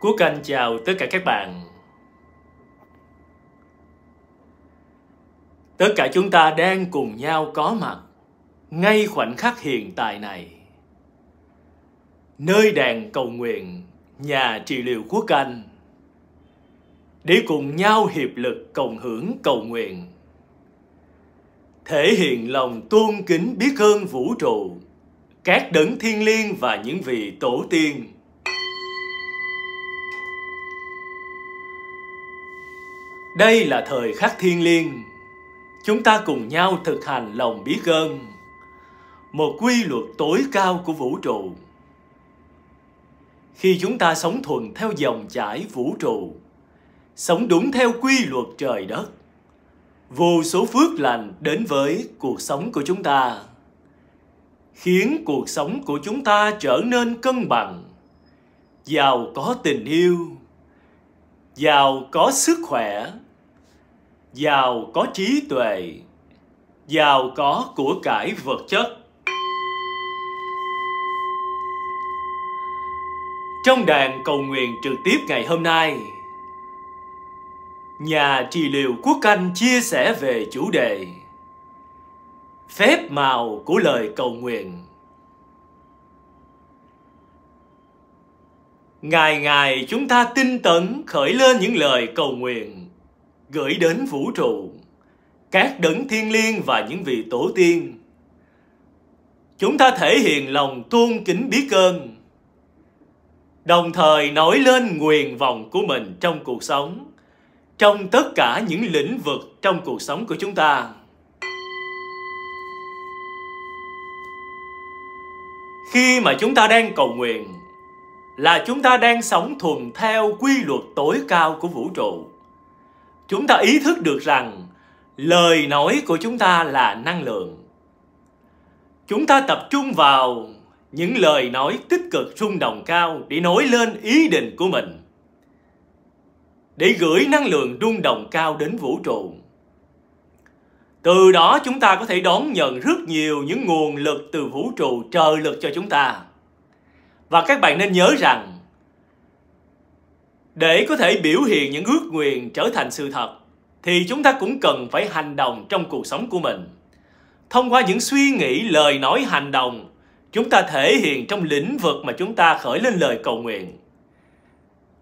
Quốc Anh chào tất cả các bạn. Tất cả chúng ta đang cùng nhau có mặt ngay khoảnh khắc hiện tại này. Nơi đàn cầu nguyện nhà trị liệu Quốc Anh để cùng nhau hiệp lực cộng hưởng cầu nguyện thể hiện lòng tôn kính biết ơn vũ trụ các đấng thiên liêng và những vị tổ tiên Đây là thời khắc thiên liêng. Chúng ta cùng nhau thực hành lòng biết ơn, một quy luật tối cao của vũ trụ. Khi chúng ta sống thuần theo dòng chảy vũ trụ, sống đúng theo quy luật trời đất, vô số phước lành đến với cuộc sống của chúng ta, khiến cuộc sống của chúng ta trở nên cân bằng, giàu có tình yêu, giàu có sức khỏe giàu có trí tuệ, giàu có của cải vật chất. Trong đàn cầu nguyện trực tiếp ngày hôm nay, nhà trị liệu Quốc canh chia sẻ về chủ đề Phép màu của lời cầu nguyện. Ngày ngày chúng ta tinh tấn khởi lên những lời cầu nguyện gửi đến vũ trụ, các đấng thiên liêng và những vị tổ tiên. Chúng ta thể hiện lòng tôn kính biết ơn, đồng thời nói lên nguyện vọng của mình trong cuộc sống, trong tất cả những lĩnh vực trong cuộc sống của chúng ta. Khi mà chúng ta đang cầu nguyện là chúng ta đang sống thuần theo quy luật tối cao của vũ trụ chúng ta ý thức được rằng lời nói của chúng ta là năng lượng chúng ta tập trung vào những lời nói tích cực rung động cao để nói lên ý định của mình để gửi năng lượng rung động cao đến vũ trụ từ đó chúng ta có thể đón nhận rất nhiều những nguồn lực từ vũ trụ trợ lực cho chúng ta và các bạn nên nhớ rằng để có thể biểu hiện những ước nguyện trở thành sự thật, thì chúng ta cũng cần phải hành động trong cuộc sống của mình. Thông qua những suy nghĩ, lời nói, hành động, chúng ta thể hiện trong lĩnh vực mà chúng ta khởi lên lời cầu nguyện.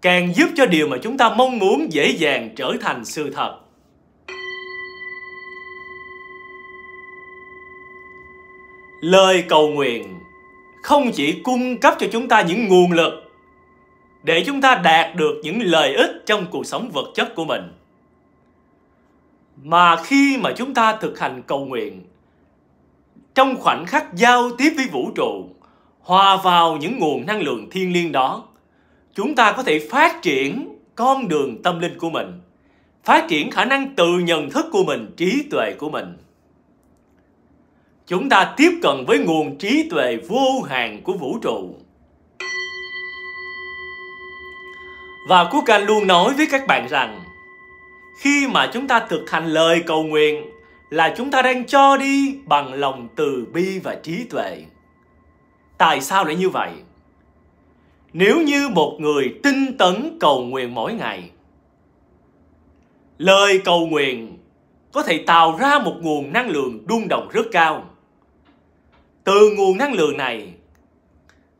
Càng giúp cho điều mà chúng ta mong muốn dễ dàng trở thành sự thật. Lời cầu nguyện không chỉ cung cấp cho chúng ta những nguồn lực để chúng ta đạt được những lợi ích trong cuộc sống vật chất của mình mà khi mà chúng ta thực hành cầu nguyện trong khoảnh khắc giao tiếp với vũ trụ hòa vào những nguồn năng lượng thiên liêng đó chúng ta có thể phát triển con đường tâm linh của mình phát triển khả năng tự nhận thức của mình trí tuệ của mình chúng ta tiếp cận với nguồn trí tuệ vô hạn của vũ trụ Và Quốc Anh luôn nói với các bạn rằng khi mà chúng ta thực hành lời cầu nguyện là chúng ta đang cho đi bằng lòng từ bi và trí tuệ. Tại sao lại như vậy? Nếu như một người tinh tấn cầu nguyện mỗi ngày, lời cầu nguyện có thể tạo ra một nguồn năng lượng đun đồng rất cao. Từ nguồn năng lượng này,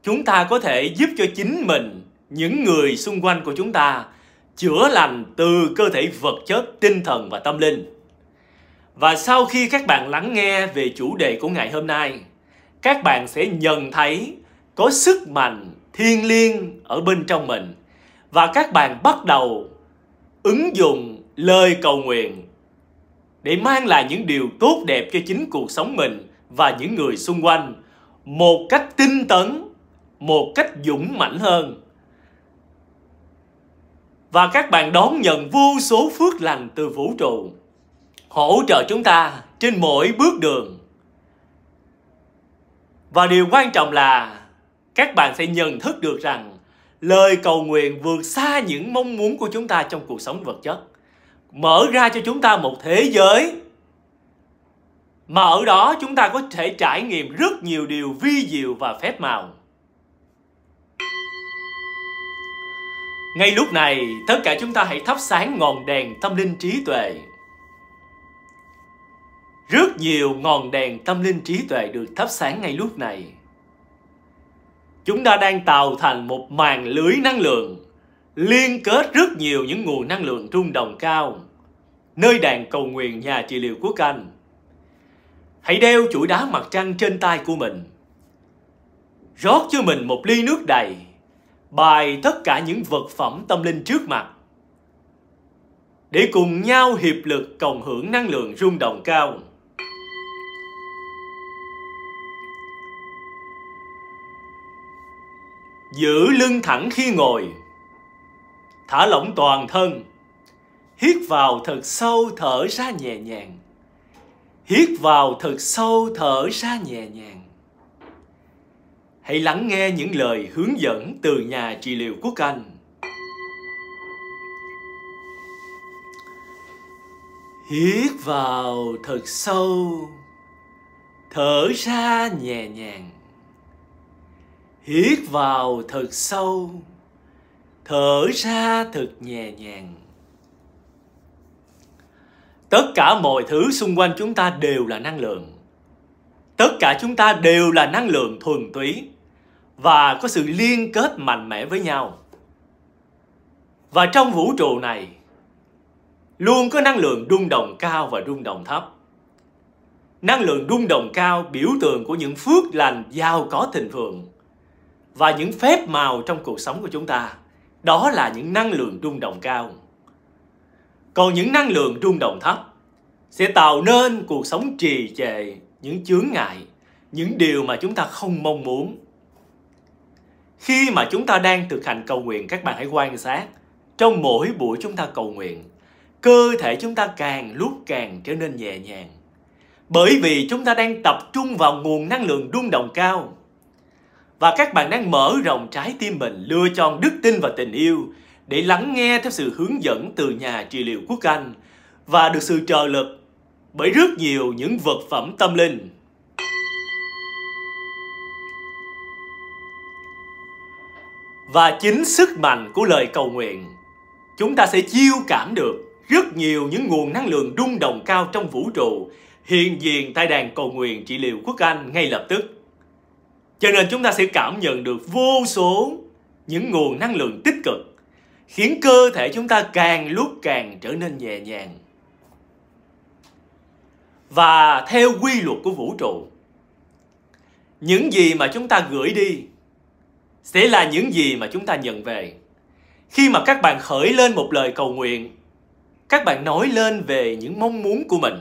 chúng ta có thể giúp cho chính mình những người xung quanh của chúng ta chữa lành từ cơ thể vật chất, tinh thần và tâm linh. Và sau khi các bạn lắng nghe về chủ đề của ngày hôm nay, các bạn sẽ nhận thấy có sức mạnh thiên liêng ở bên trong mình và các bạn bắt đầu ứng dụng lời cầu nguyện để mang lại những điều tốt đẹp cho chính cuộc sống mình và những người xung quanh một cách tinh tấn, một cách dũng mãnh hơn và các bạn đón nhận vô số phước lành từ vũ trụ hỗ trợ chúng ta trên mỗi bước đường. Và điều quan trọng là các bạn sẽ nhận thức được rằng lời cầu nguyện vượt xa những mong muốn của chúng ta trong cuộc sống vật chất. Mở ra cho chúng ta một thế giới mà ở đó chúng ta có thể trải nghiệm rất nhiều điều vi diệu và phép màu. Ngay lúc này, tất cả chúng ta hãy thắp sáng ngọn đèn tâm linh trí tuệ. Rất nhiều ngọn đèn tâm linh trí tuệ được thắp sáng ngay lúc này. Chúng ta đang tạo thành một màn lưới năng lượng liên kết rất nhiều những nguồn năng lượng trung đồng cao, nơi đàn cầu nguyện nhà trị liệu quốc canh Hãy đeo chuỗi đá mặt trăng trên tay của mình. Rót cho mình một ly nước đầy bài tất cả những vật phẩm tâm linh trước mặt để cùng nhau hiệp lực cộng hưởng năng lượng rung động cao. Giữ lưng thẳng khi ngồi, thả lỏng toàn thân, hít vào thật sâu thở ra nhẹ nhàng, hít vào thật sâu thở ra nhẹ nhàng. Hãy lắng nghe những lời hướng dẫn từ nhà trị liệu Quốc Anh. Hít vào thật sâu, thở ra nhẹ nhàng. Hít vào thật sâu, thở ra thật nhẹ nhàng. Tất cả mọi thứ xung quanh chúng ta đều là năng lượng. Tất cả chúng ta đều là năng lượng thuần túy và có sự liên kết mạnh mẽ với nhau và trong vũ trụ này luôn có năng lượng rung động cao và rung động thấp năng lượng rung động cao biểu tượng của những phước lành giàu có thịnh vượng và những phép màu trong cuộc sống của chúng ta đó là những năng lượng rung động cao còn những năng lượng rung động thấp sẽ tạo nên cuộc sống trì trệ những chướng ngại những điều mà chúng ta không mong muốn khi mà chúng ta đang thực hành cầu nguyện, các bạn hãy quan sát. Trong mỗi buổi chúng ta cầu nguyện, cơ thể chúng ta càng lúc càng trở nên nhẹ nhàng. Bởi vì chúng ta đang tập trung vào nguồn năng lượng rung động cao. Và các bạn đang mở rộng trái tim mình, lựa chọn đức tin và tình yêu để lắng nghe theo sự hướng dẫn từ nhà trị liệu quốc anh và được sự trợ lực bởi rất nhiều những vật phẩm tâm linh và chính sức mạnh của lời cầu nguyện. Chúng ta sẽ chiêu cảm được rất nhiều những nguồn năng lượng rung động cao trong vũ trụ hiện diện tại đàn cầu nguyện trị liệu quốc Anh ngay lập tức. Cho nên chúng ta sẽ cảm nhận được vô số những nguồn năng lượng tích cực khiến cơ thể chúng ta càng lúc càng trở nên nhẹ nhàng. Và theo quy luật của vũ trụ, những gì mà chúng ta gửi đi sẽ là những gì mà chúng ta nhận về. Khi mà các bạn khởi lên một lời cầu nguyện, các bạn nói lên về những mong muốn của mình.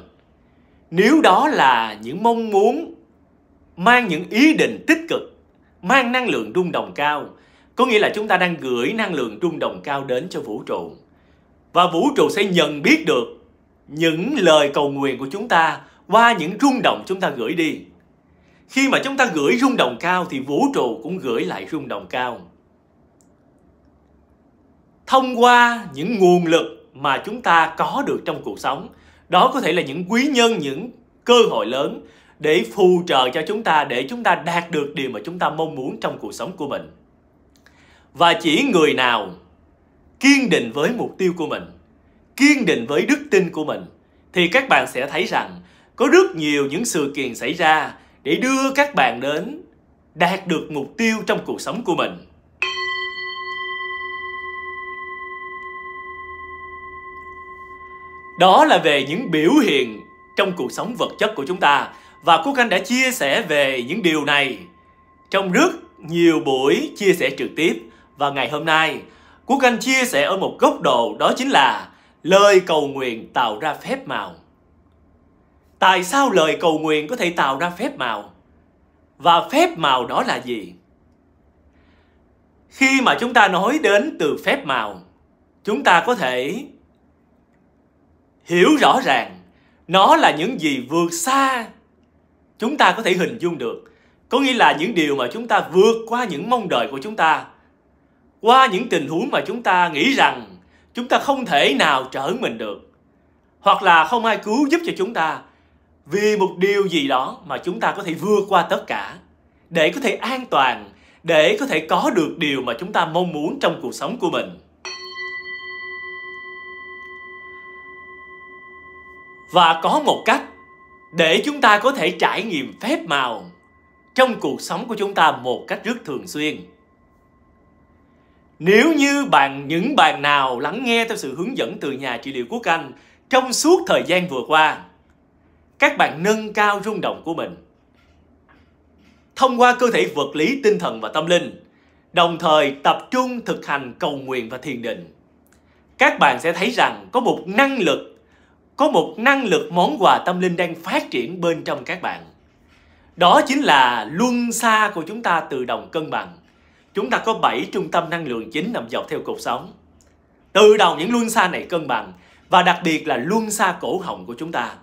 Nếu đó là những mong muốn mang những ý định tích cực, mang năng lượng rung động cao, có nghĩa là chúng ta đang gửi năng lượng rung động cao đến cho vũ trụ. Và vũ trụ sẽ nhận biết được những lời cầu nguyện của chúng ta qua những rung động chúng ta gửi đi khi mà chúng ta gửi rung động cao thì vũ trụ cũng gửi lại rung động cao thông qua những nguồn lực mà chúng ta có được trong cuộc sống đó có thể là những quý nhân những cơ hội lớn để phù trợ cho chúng ta để chúng ta đạt được điều mà chúng ta mong muốn trong cuộc sống của mình và chỉ người nào kiên định với mục tiêu của mình kiên định với đức tin của mình thì các bạn sẽ thấy rằng có rất nhiều những sự kiện xảy ra để đưa các bạn đến đạt được mục tiêu trong cuộc sống của mình đó là về những biểu hiện trong cuộc sống vật chất của chúng ta và quốc anh đã chia sẻ về những điều này trong rất nhiều buổi chia sẻ trực tiếp và ngày hôm nay quốc anh chia sẻ ở một góc độ đó chính là lời cầu nguyện tạo ra phép màu tại sao lời cầu nguyện có thể tạo ra phép màu? Và phép màu đó là gì? Khi mà chúng ta nói đến từ phép màu, chúng ta có thể hiểu rõ ràng nó là những gì vượt xa chúng ta có thể hình dung được. Có nghĩa là những điều mà chúng ta vượt qua những mong đợi của chúng ta, qua những tình huống mà chúng ta nghĩ rằng chúng ta không thể nào trở mình được hoặc là không ai cứu giúp cho chúng ta vì một điều gì đó mà chúng ta có thể vượt qua tất cả để có thể an toàn để có thể có được điều mà chúng ta mong muốn trong cuộc sống của mình và có một cách để chúng ta có thể trải nghiệm phép màu trong cuộc sống của chúng ta một cách rất thường xuyên nếu như bạn những bạn nào lắng nghe theo sự hướng dẫn từ nhà trị liệu quốc anh trong suốt thời gian vừa qua các bạn nâng cao rung động của mình thông qua cơ thể vật lý, tinh thần và tâm linh, đồng thời tập trung thực hành cầu nguyện và thiền định. Các bạn sẽ thấy rằng có một năng lực, có một năng lực món quà tâm linh đang phát triển bên trong các bạn. Đó chính là luân xa của chúng ta từ đồng cân bằng. Chúng ta có 7 trung tâm năng lượng chính nằm dọc theo cột sống. Từ đầu những luân xa này cân bằng và đặc biệt là luân xa cổ họng của chúng ta.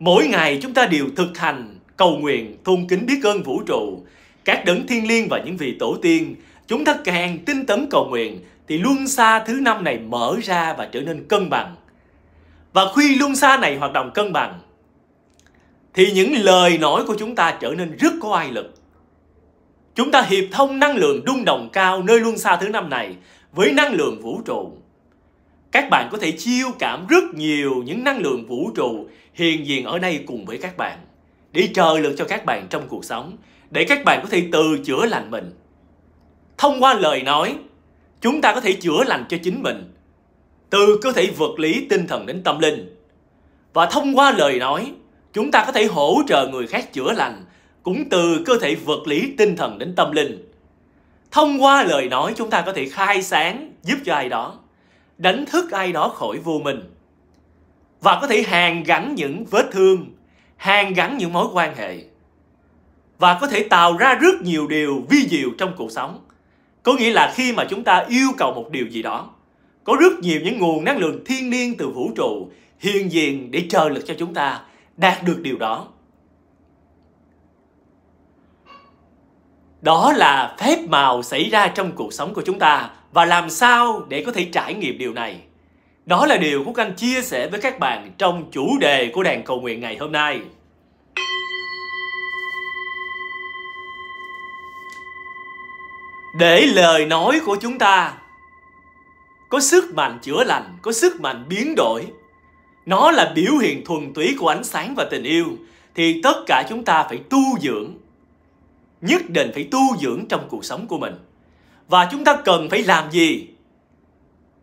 Mỗi ngày chúng ta đều thực hành, cầu nguyện, thôn kính biết ơn vũ trụ, các đấng thiên liêng và những vị tổ tiên. Chúng ta càng tinh tấn cầu nguyện thì luân xa thứ năm này mở ra và trở nên cân bằng. Và khi luân xa này hoạt động cân bằng thì những lời nói của chúng ta trở nên rất có ai lực. Chúng ta hiệp thông năng lượng đung đồng cao nơi luân xa thứ năm này với năng lượng vũ trụ. Các bạn có thể chiêu cảm rất nhiều những năng lượng vũ trụ hiền diện ở đây cùng với các bạn, để chờ lực cho các bạn trong cuộc sống, để các bạn có thể tự chữa lành mình. Thông qua lời nói, chúng ta có thể chữa lành cho chính mình, từ cơ thể vật lý, tinh thần đến tâm linh. Và thông qua lời nói, chúng ta có thể hỗ trợ người khác chữa lành, cũng từ cơ thể vật lý, tinh thần đến tâm linh. Thông qua lời nói chúng ta có thể khai sáng giúp cho ai đó, đánh thức ai đó khỏi vô minh và có thể hàn gắn những vết thương, hàn gắn những mối quan hệ và có thể tạo ra rất nhiều điều vi diệu trong cuộc sống. Có nghĩa là khi mà chúng ta yêu cầu một điều gì đó, có rất nhiều những nguồn năng lượng thiên niên từ vũ trụ hiện diện để trợ lực cho chúng ta đạt được điều đó. Đó là phép màu xảy ra trong cuộc sống của chúng ta và làm sao để có thể trải nghiệm điều này. Đó là điều Quốc Anh chia sẻ với các bạn trong chủ đề của đàn cầu nguyện ngày hôm nay. Để lời nói của chúng ta có sức mạnh chữa lành, có sức mạnh biến đổi. Nó là biểu hiện thuần túy của ánh sáng và tình yêu thì tất cả chúng ta phải tu dưỡng. Nhất định phải tu dưỡng trong cuộc sống của mình. Và chúng ta cần phải làm gì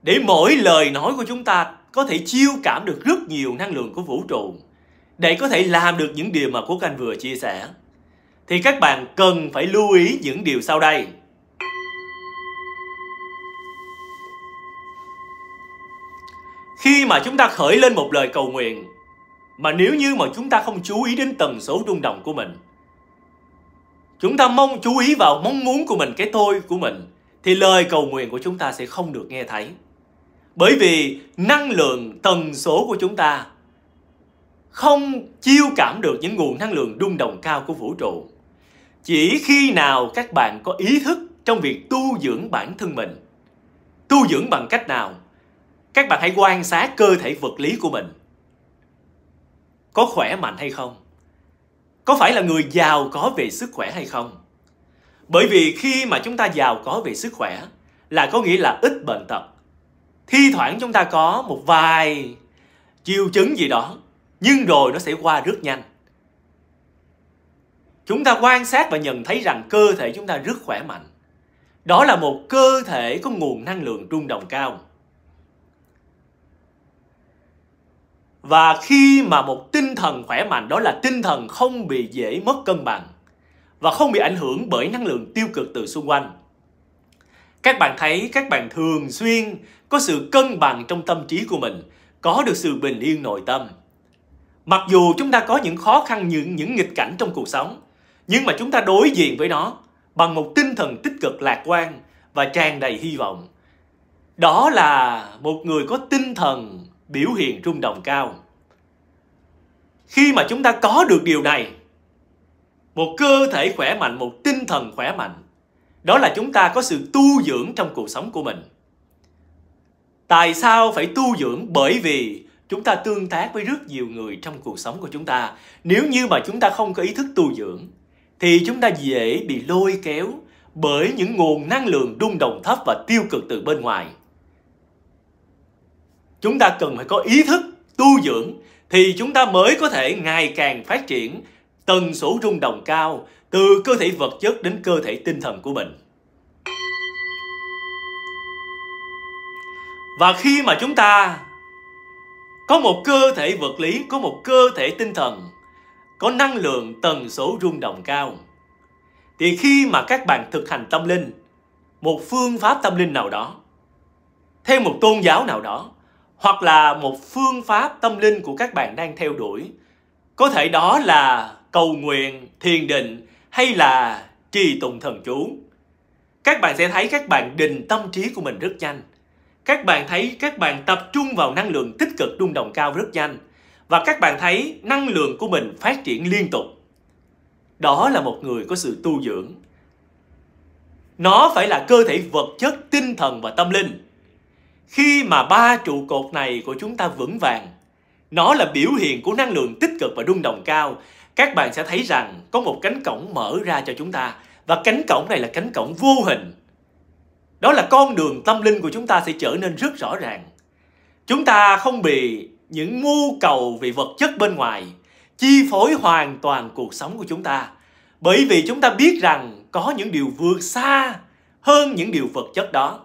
để mỗi lời nói của chúng ta có thể chiêu cảm được rất nhiều năng lượng của vũ trụ để có thể làm được những điều mà Quốc Anh vừa chia sẻ thì các bạn cần phải lưu ý những điều sau đây. Khi mà chúng ta khởi lên một lời cầu nguyện mà nếu như mà chúng ta không chú ý đến tần số rung động của mình chúng ta mong chú ý vào mong muốn của mình cái tôi của mình thì lời cầu nguyện của chúng ta sẽ không được nghe thấy bởi vì năng lượng tần số của chúng ta không chiêu cảm được những nguồn năng lượng đung đồng cao của vũ trụ. Chỉ khi nào các bạn có ý thức trong việc tu dưỡng bản thân mình. Tu dưỡng bằng cách nào? Các bạn hãy quan sát cơ thể vật lý của mình. Có khỏe mạnh hay không? Có phải là người giàu có về sức khỏe hay không? Bởi vì khi mà chúng ta giàu có về sức khỏe là có nghĩa là ít bệnh tật thi thoảng chúng ta có một vài triệu chứng gì đó nhưng rồi nó sẽ qua rất nhanh chúng ta quan sát và nhận thấy rằng cơ thể chúng ta rất khỏe mạnh đó là một cơ thể có nguồn năng lượng trung đồng cao và khi mà một tinh thần khỏe mạnh đó là tinh thần không bị dễ mất cân bằng và không bị ảnh hưởng bởi năng lượng tiêu cực từ xung quanh các bạn thấy các bạn thường xuyên có sự cân bằng trong tâm trí của mình, có được sự bình yên nội tâm. Mặc dù chúng ta có những khó khăn, những những nghịch cảnh trong cuộc sống, nhưng mà chúng ta đối diện với nó bằng một tinh thần tích cực lạc quan và tràn đầy hy vọng. Đó là một người có tinh thần biểu hiện rung động cao. Khi mà chúng ta có được điều này, một cơ thể khỏe mạnh, một tinh thần khỏe mạnh đó là chúng ta có sự tu dưỡng trong cuộc sống của mình tại sao phải tu dưỡng bởi vì chúng ta tương tác với rất nhiều người trong cuộc sống của chúng ta nếu như mà chúng ta không có ý thức tu dưỡng thì chúng ta dễ bị lôi kéo bởi những nguồn năng lượng rung động thấp và tiêu cực từ bên ngoài chúng ta cần phải có ý thức tu dưỡng thì chúng ta mới có thể ngày càng phát triển tần số rung động cao từ cơ thể vật chất đến cơ thể tinh thần của mình. Và khi mà chúng ta có một cơ thể vật lý, có một cơ thể tinh thần, có năng lượng tần số rung động cao, thì khi mà các bạn thực hành tâm linh, một phương pháp tâm linh nào đó, theo một tôn giáo nào đó, hoặc là một phương pháp tâm linh của các bạn đang theo đuổi, có thể đó là cầu nguyện, thiền định, hay là trì tụng thần chú các bạn sẽ thấy các bạn định tâm trí của mình rất nhanh các bạn thấy các bạn tập trung vào năng lượng tích cực rung động cao rất nhanh và các bạn thấy năng lượng của mình phát triển liên tục đó là một người có sự tu dưỡng nó phải là cơ thể vật chất tinh thần và tâm linh khi mà ba trụ cột này của chúng ta vững vàng nó là biểu hiện của năng lượng tích cực và rung động cao các bạn sẽ thấy rằng có một cánh cổng mở ra cho chúng ta và cánh cổng này là cánh cổng vô hình. Đó là con đường tâm linh của chúng ta sẽ trở nên rất rõ ràng. Chúng ta không bị những mưu cầu về vật chất bên ngoài chi phối hoàn toàn cuộc sống của chúng ta. Bởi vì chúng ta biết rằng có những điều vượt xa hơn những điều vật chất đó.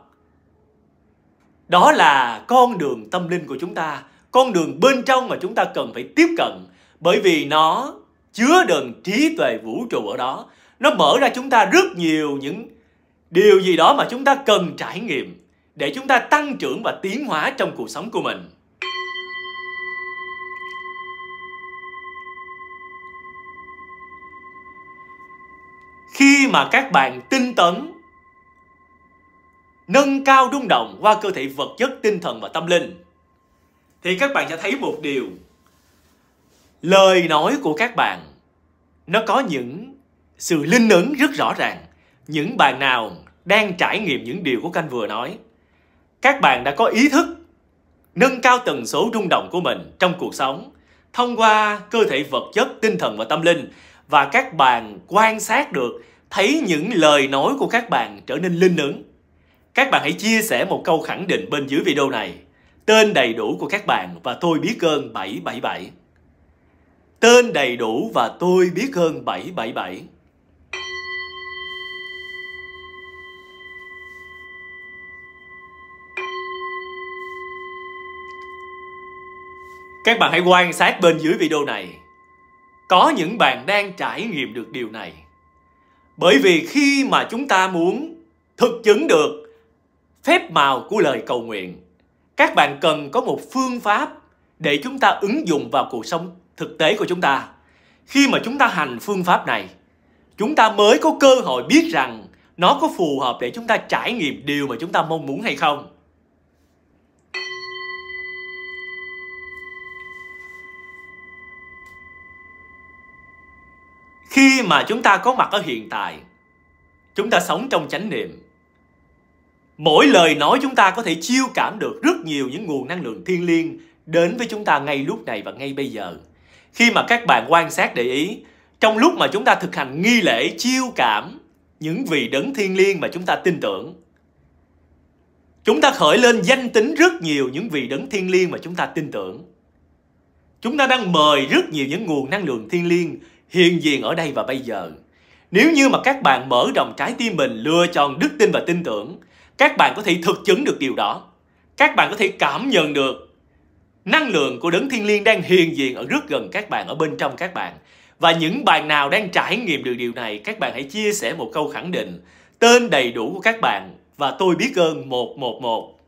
Đó là con đường tâm linh của chúng ta, con đường bên trong mà chúng ta cần phải tiếp cận bởi vì nó chứa đựng trí tuệ vũ trụ ở đó nó mở ra chúng ta rất nhiều những điều gì đó mà chúng ta cần trải nghiệm để chúng ta tăng trưởng và tiến hóa trong cuộc sống của mình khi mà các bạn tinh tấn nâng cao rung động qua cơ thể vật chất tinh thần và tâm linh thì các bạn sẽ thấy một điều lời nói của các bạn nó có những sự linh ứng rất rõ ràng những bạn nào đang trải nghiệm những điều của canh vừa nói các bạn đã có ý thức nâng cao tần số rung động của mình trong cuộc sống thông qua cơ thể vật chất tinh thần và tâm linh và các bạn quan sát được thấy những lời nói của các bạn trở nên linh ứng các bạn hãy chia sẻ một câu khẳng định bên dưới video này tên đầy đủ của các bạn và tôi biết ơn 777 Tên đầy đủ và tôi biết hơn 777. Các bạn hãy quan sát bên dưới video này. Có những bạn đang trải nghiệm được điều này. Bởi vì khi mà chúng ta muốn thực chứng được phép màu của lời cầu nguyện, các bạn cần có một phương pháp để chúng ta ứng dụng vào cuộc sống thực tế của chúng ta khi mà chúng ta hành phương pháp này chúng ta mới có cơ hội biết rằng nó có phù hợp để chúng ta trải nghiệm điều mà chúng ta mong muốn hay không khi mà chúng ta có mặt ở hiện tại chúng ta sống trong chánh niệm mỗi lời nói chúng ta có thể chiêu cảm được rất nhiều những nguồn năng lượng thiên liêng đến với chúng ta ngay lúc này và ngay bây giờ khi mà các bạn quan sát để ý trong lúc mà chúng ta thực hành nghi lễ chiêu cảm những vị đấng thiên liêng mà chúng ta tin tưởng chúng ta khởi lên danh tính rất nhiều những vị đấng thiên liêng mà chúng ta tin tưởng chúng ta đang mời rất nhiều những nguồn năng lượng thiên liêng hiện diện ở đây và bây giờ nếu như mà các bạn mở rộng trái tim mình lựa chọn đức tin và tin tưởng các bạn có thể thực chứng được điều đó các bạn có thể cảm nhận được Năng lượng của đấng thiên liêng đang hiện diện ở rất gần các bạn, ở bên trong các bạn. Và những bạn nào đang trải nghiệm được điều này, các bạn hãy chia sẻ một câu khẳng định tên đầy đủ của các bạn và tôi biết ơn 111.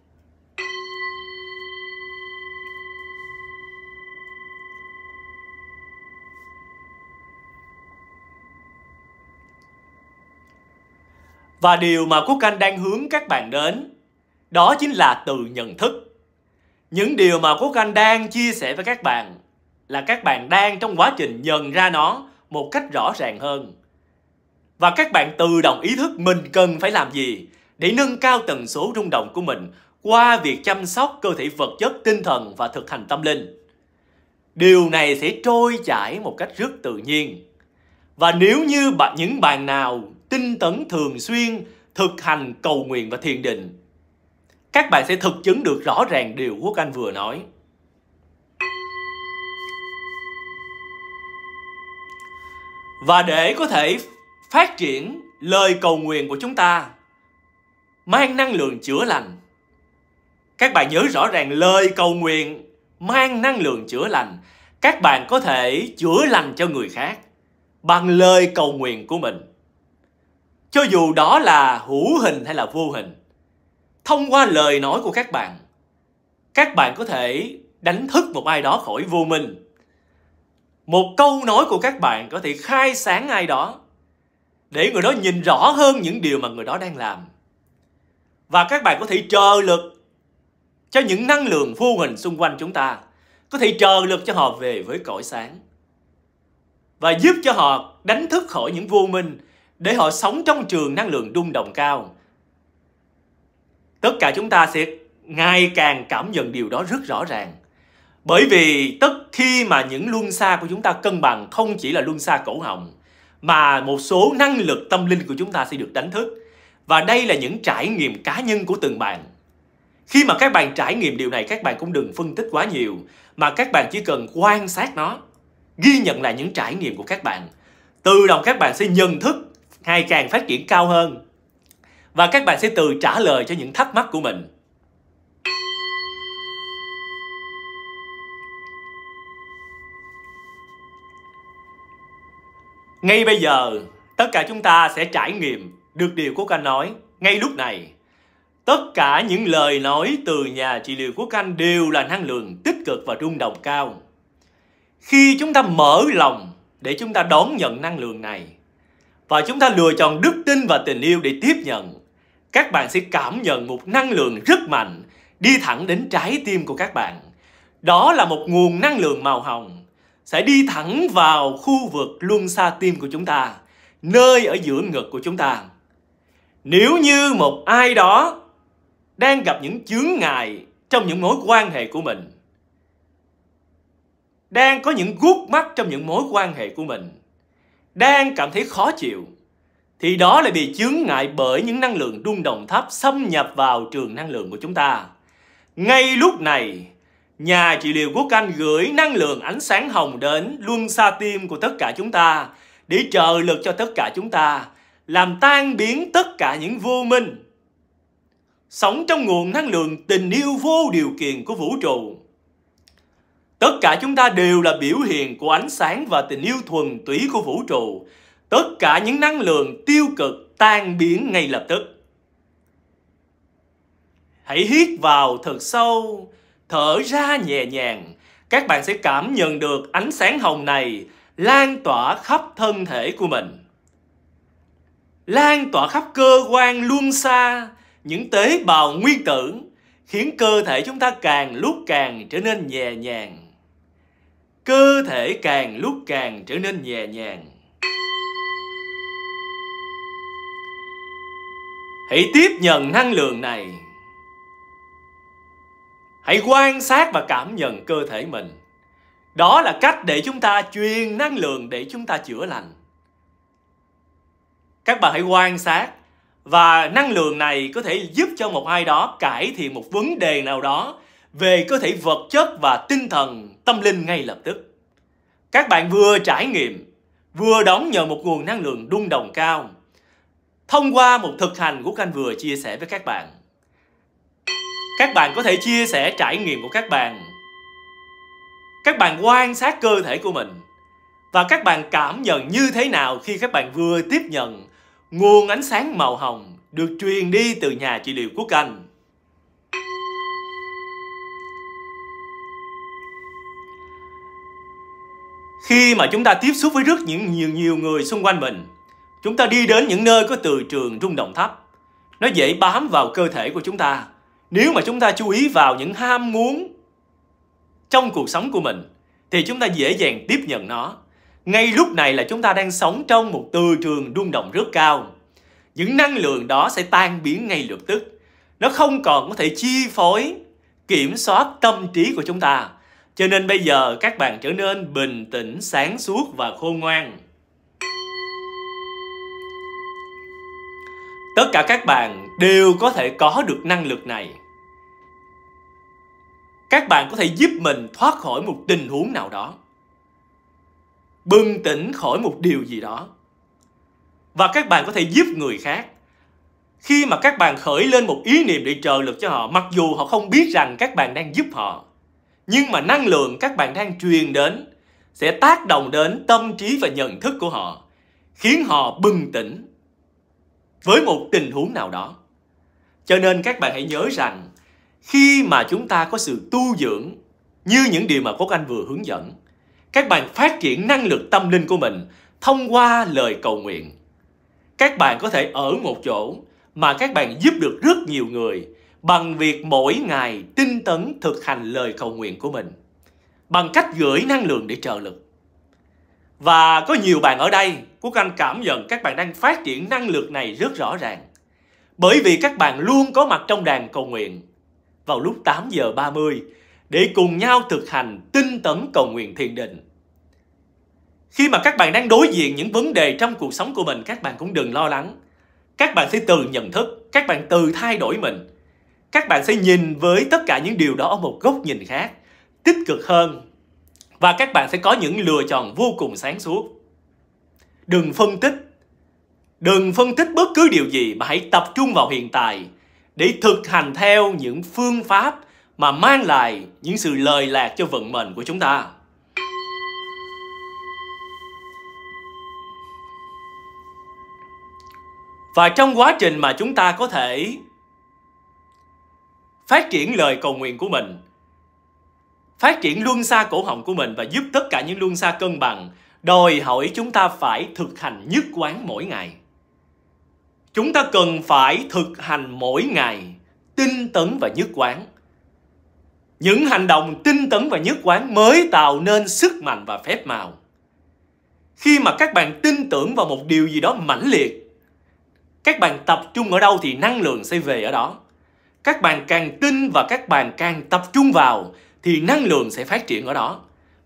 Và điều mà Quốc Anh đang hướng các bạn đến đó chính là từ nhận thức những điều mà quốc anh đang chia sẻ với các bạn là các bạn đang trong quá trình nhận ra nó một cách rõ ràng hơn và các bạn tự động ý thức mình cần phải làm gì để nâng cao tần số rung động của mình qua việc chăm sóc cơ thể vật chất tinh thần và thực hành tâm linh điều này sẽ trôi chảy một cách rất tự nhiên và nếu như những bạn nào tinh tấn thường xuyên thực hành cầu nguyện và thiền định các bạn sẽ thực chứng được rõ ràng điều Quốc Anh vừa nói. Và để có thể phát triển lời cầu nguyện của chúng ta mang năng lượng chữa lành. Các bạn nhớ rõ ràng lời cầu nguyện mang năng lượng chữa lành. Các bạn có thể chữa lành cho người khác bằng lời cầu nguyện của mình. Cho dù đó là hữu hình hay là vô hình thông qua lời nói của các bạn các bạn có thể đánh thức một ai đó khỏi vô minh một câu nói của các bạn có thể khai sáng ai đó để người đó nhìn rõ hơn những điều mà người đó đang làm và các bạn có thể chờ lực cho những năng lượng vô hình xung quanh chúng ta có thể chờ lực cho họ về với cõi sáng và giúp cho họ đánh thức khỏi những vô minh để họ sống trong trường năng lượng rung động cao tất cả chúng ta sẽ ngày càng cảm nhận điều đó rất rõ ràng bởi vì tất khi mà những luân xa của chúng ta cân bằng không chỉ là luân xa cổ họng mà một số năng lực tâm linh của chúng ta sẽ được đánh thức và đây là những trải nghiệm cá nhân của từng bạn khi mà các bạn trải nghiệm điều này các bạn cũng đừng phân tích quá nhiều mà các bạn chỉ cần quan sát nó ghi nhận lại những trải nghiệm của các bạn tự động các bạn sẽ nhận thức ngày càng phát triển cao hơn và các bạn sẽ tự trả lời cho những thắc mắc của mình. Ngay bây giờ, tất cả chúng ta sẽ trải nghiệm được điều của Canh nói ngay lúc này. Tất cả những lời nói từ nhà trị liệu của Canh đều là năng lượng tích cực và rung động cao. Khi chúng ta mở lòng để chúng ta đón nhận năng lượng này và chúng ta lựa chọn đức tin và tình yêu để tiếp nhận các bạn sẽ cảm nhận một năng lượng rất mạnh đi thẳng đến trái tim của các bạn. Đó là một nguồn năng lượng màu hồng sẽ đi thẳng vào khu vực luân xa tim của chúng ta, nơi ở giữa ngực của chúng ta. Nếu như một ai đó đang gặp những chướng ngại trong những mối quan hệ của mình, đang có những gút mắt trong những mối quan hệ của mình, đang cảm thấy khó chịu thì đó lại bị chướng ngại bởi những năng lượng rung động thấp xâm nhập vào trường năng lượng của chúng ta. Ngay lúc này, nhà trị liệu quốc anh gửi năng lượng ánh sáng hồng đến luân xa tim của tất cả chúng ta để trợ lực cho tất cả chúng ta, làm tan biến tất cả những vô minh. Sống trong nguồn năng lượng tình yêu vô điều kiện của vũ trụ. Tất cả chúng ta đều là biểu hiện của ánh sáng và tình yêu thuần túy của vũ trụ tất cả những năng lượng tiêu cực tan biến ngay lập tức. Hãy hít vào thật sâu, thở ra nhẹ nhàng. Các bạn sẽ cảm nhận được ánh sáng hồng này lan tỏa khắp thân thể của mình. Lan tỏa khắp cơ quan luôn xa, những tế bào nguyên tử, khiến cơ thể chúng ta càng lúc càng trở nên nhẹ nhàng. Cơ thể càng lúc càng trở nên nhẹ nhàng hãy tiếp nhận năng lượng này hãy quan sát và cảm nhận cơ thể mình đó là cách để chúng ta truyền năng lượng để chúng ta chữa lành các bạn hãy quan sát và năng lượng này có thể giúp cho một ai đó cải thiện một vấn đề nào đó về cơ thể vật chất và tinh thần tâm linh ngay lập tức các bạn vừa trải nghiệm vừa đón nhờ một nguồn năng lượng đung đồng cao thông qua một thực hành của Anh vừa chia sẻ với các bạn. Các bạn có thể chia sẻ trải nghiệm của các bạn. Các bạn quan sát cơ thể của mình và các bạn cảm nhận như thế nào khi các bạn vừa tiếp nhận nguồn ánh sáng màu hồng được truyền đi từ nhà trị liệu của Anh. Khi mà chúng ta tiếp xúc với rất nhiều, nhiều, nhiều người xung quanh mình Chúng ta đi đến những nơi có từ trường rung động thấp. Nó dễ bám vào cơ thể của chúng ta. Nếu mà chúng ta chú ý vào những ham muốn trong cuộc sống của mình, thì chúng ta dễ dàng tiếp nhận nó. Ngay lúc này là chúng ta đang sống trong một từ trường rung động rất cao. Những năng lượng đó sẽ tan biến ngay lập tức. Nó không còn có thể chi phối, kiểm soát tâm trí của chúng ta. Cho nên bây giờ các bạn trở nên bình tĩnh, sáng suốt và khôn ngoan. tất cả các bạn đều có thể có được năng lực này các bạn có thể giúp mình thoát khỏi một tình huống nào đó bừng tỉnh khỏi một điều gì đó và các bạn có thể giúp người khác khi mà các bạn khởi lên một ý niệm để trợ lực cho họ mặc dù họ không biết rằng các bạn đang giúp họ nhưng mà năng lượng các bạn đang truyền đến sẽ tác động đến tâm trí và nhận thức của họ khiến họ bừng tỉnh với một tình huống nào đó. Cho nên các bạn hãy nhớ rằng khi mà chúng ta có sự tu dưỡng như những điều mà Quốc Anh vừa hướng dẫn, các bạn phát triển năng lực tâm linh của mình thông qua lời cầu nguyện. Các bạn có thể ở một chỗ mà các bạn giúp được rất nhiều người bằng việc mỗi ngày tinh tấn thực hành lời cầu nguyện của mình bằng cách gửi năng lượng để trợ lực và có nhiều bạn ở đây, Quốc Anh cảm nhận các bạn đang phát triển năng lực này rất rõ ràng. Bởi vì các bạn luôn có mặt trong đàn cầu nguyện vào lúc 8 giờ 30 để cùng nhau thực hành tinh tấn cầu nguyện thiền định. Khi mà các bạn đang đối diện những vấn đề trong cuộc sống của mình, các bạn cũng đừng lo lắng. Các bạn sẽ từ nhận thức, các bạn từ thay đổi mình. Các bạn sẽ nhìn với tất cả những điều đó ở một góc nhìn khác, tích cực hơn và các bạn sẽ có những lựa chọn vô cùng sáng suốt đừng phân tích đừng phân tích bất cứ điều gì mà hãy tập trung vào hiện tại để thực hành theo những phương pháp mà mang lại những sự lời lạc cho vận mệnh của chúng ta và trong quá trình mà chúng ta có thể phát triển lời cầu nguyện của mình phát triển luân xa cổ họng của mình và giúp tất cả những luân xa cân bằng đòi hỏi chúng ta phải thực hành nhất quán mỗi ngày chúng ta cần phải thực hành mỗi ngày tinh tấn và nhất quán những hành động tinh tấn và nhất quán mới tạo nên sức mạnh và phép màu khi mà các bạn tin tưởng vào một điều gì đó mãnh liệt các bạn tập trung ở đâu thì năng lượng sẽ về ở đó các bạn càng tin và các bạn càng tập trung vào thì năng lượng sẽ phát triển ở đó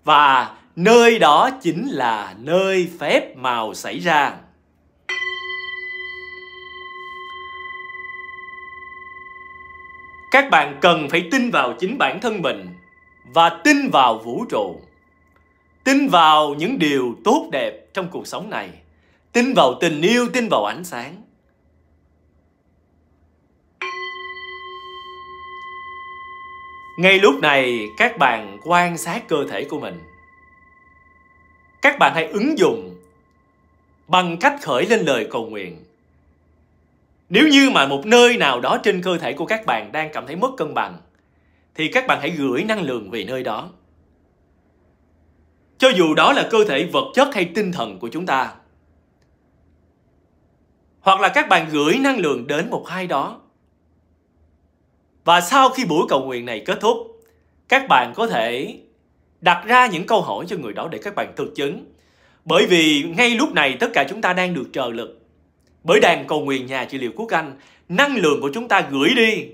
và nơi đó chính là nơi phép màu xảy ra các bạn cần phải tin vào chính bản thân mình và tin vào vũ trụ tin vào những điều tốt đẹp trong cuộc sống này tin vào tình yêu tin vào ánh sáng ngay lúc này các bạn quan sát cơ thể của mình các bạn hãy ứng dụng bằng cách khởi lên lời cầu nguyện nếu như mà một nơi nào đó trên cơ thể của các bạn đang cảm thấy mất cân bằng thì các bạn hãy gửi năng lượng về nơi đó cho dù đó là cơ thể vật chất hay tinh thần của chúng ta hoặc là các bạn gửi năng lượng đến một ai đó và sau khi buổi cầu nguyện này kết thúc, các bạn có thể đặt ra những câu hỏi cho người đó để các bạn thực chứng. Bởi vì ngay lúc này tất cả chúng ta đang được trợ lực. Bởi đàn cầu nguyện nhà trị liệu Quốc Anh, năng lượng của chúng ta gửi đi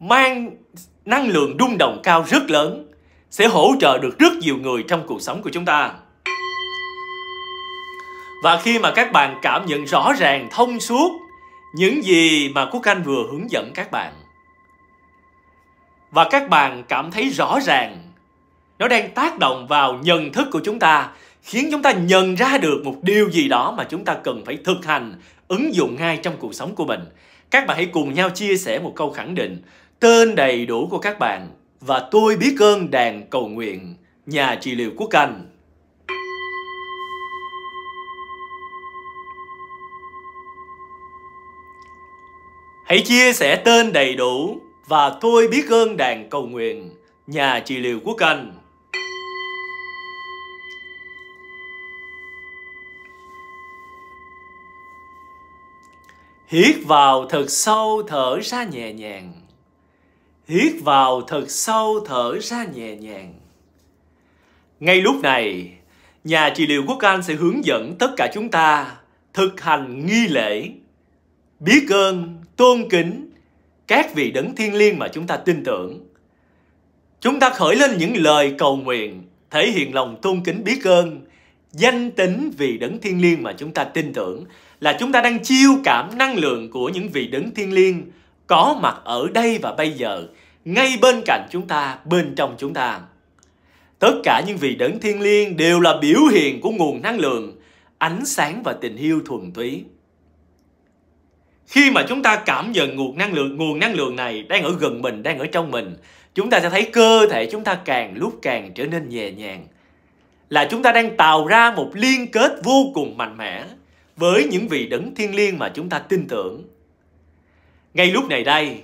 mang năng lượng rung động cao rất lớn sẽ hỗ trợ được rất nhiều người trong cuộc sống của chúng ta. Và khi mà các bạn cảm nhận rõ ràng thông suốt những gì mà Quốc Anh vừa hướng dẫn các bạn và các bạn cảm thấy rõ ràng nó đang tác động vào nhận thức của chúng ta khiến chúng ta nhận ra được một điều gì đó mà chúng ta cần phải thực hành ứng dụng ngay trong cuộc sống của mình các bạn hãy cùng nhau chia sẻ một câu khẳng định tên đầy đủ của các bạn và tôi biết ơn đàn cầu nguyện nhà trị liệu quốc anh hãy chia sẻ tên đầy đủ và tôi biết ơn đàn cầu nguyện, nhà trị liệu quốc anh. Hít vào thật sâu thở ra nhẹ nhàng. Hít vào thật sâu thở ra nhẹ nhàng. Ngay lúc này, nhà trị liệu quốc anh sẽ hướng dẫn tất cả chúng ta thực hành nghi lễ, biết ơn, tôn kính các vị đấng thiên liêng mà chúng ta tin tưởng. Chúng ta khởi lên những lời cầu nguyện, thể hiện lòng tôn kính biết ơn, danh tính vị đấng thiên liêng mà chúng ta tin tưởng là chúng ta đang chiêu cảm năng lượng của những vị đấng thiên liêng có mặt ở đây và bây giờ, ngay bên cạnh chúng ta, bên trong chúng ta. Tất cả những vị đấng thiên liêng đều là biểu hiện của nguồn năng lượng, ánh sáng và tình yêu thuần túy khi mà chúng ta cảm nhận nguồn năng lượng nguồn năng lượng này đang ở gần mình đang ở trong mình chúng ta sẽ thấy cơ thể chúng ta càng lúc càng trở nên nhẹ nhàng là chúng ta đang tạo ra một liên kết vô cùng mạnh mẽ với những vị đấng thiên liêng mà chúng ta tin tưởng ngay lúc này đây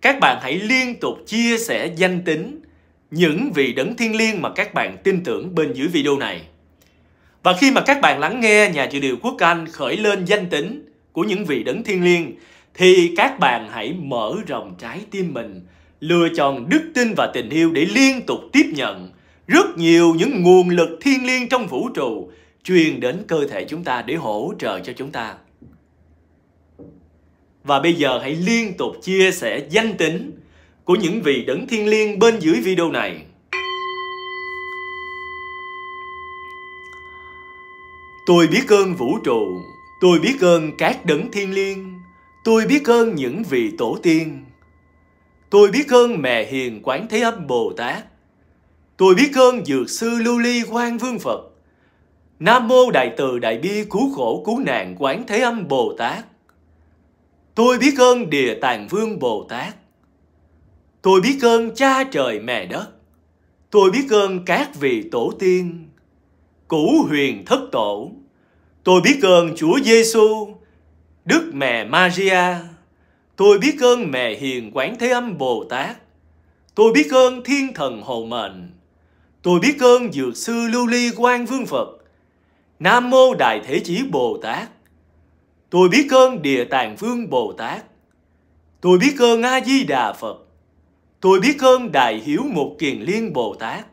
các bạn hãy liên tục chia sẻ danh tính những vị đấng thiên liêng mà các bạn tin tưởng bên dưới video này và khi mà các bạn lắng nghe nhà trị điều quốc anh khởi lên danh tính của những vị đấng thiên liêng thì các bạn hãy mở rộng trái tim mình, lựa chọn đức tin và tình yêu để liên tục tiếp nhận rất nhiều những nguồn lực thiên liêng trong vũ trụ truyền đến cơ thể chúng ta để hỗ trợ cho chúng ta. Và bây giờ hãy liên tục chia sẻ danh tính của những vị đấng thiên liêng bên dưới video này. Tôi biết ơn vũ trụ Tôi biết ơn các đấng thiên liêng, tôi biết ơn những vị tổ tiên. Tôi biết ơn mẹ hiền Quán Thế Âm Bồ Tát. Tôi biết ơn Dược Sư Lưu Ly Quang Vương Phật. Nam Mô Đại Từ Đại Bi Cứu Khổ Cứu Nạn Quán Thế Âm Bồ Tát. Tôi biết ơn Địa tàng Vương Bồ Tát. Tôi biết ơn cha trời mẹ đất. Tôi biết ơn các vị tổ tiên. Cũ huyền thất tổ. Tôi biết ơn Chúa Giêsu, Đức Mẹ Maria. Tôi biết ơn Mẹ Hiền Quán Thế Âm Bồ Tát. Tôi biết ơn Thiên Thần Hồ Mệnh. Tôi biết ơn Dược Sư Lưu Ly Quang Vương Phật. Nam Mô Đại Thế Chí Bồ Tát. Tôi biết ơn Địa Tạng Vương Bồ Tát. Tôi biết ơn A-di-đà Phật. Tôi biết ơn Đại Hiếu Mục Kiền Liên Bồ Tát.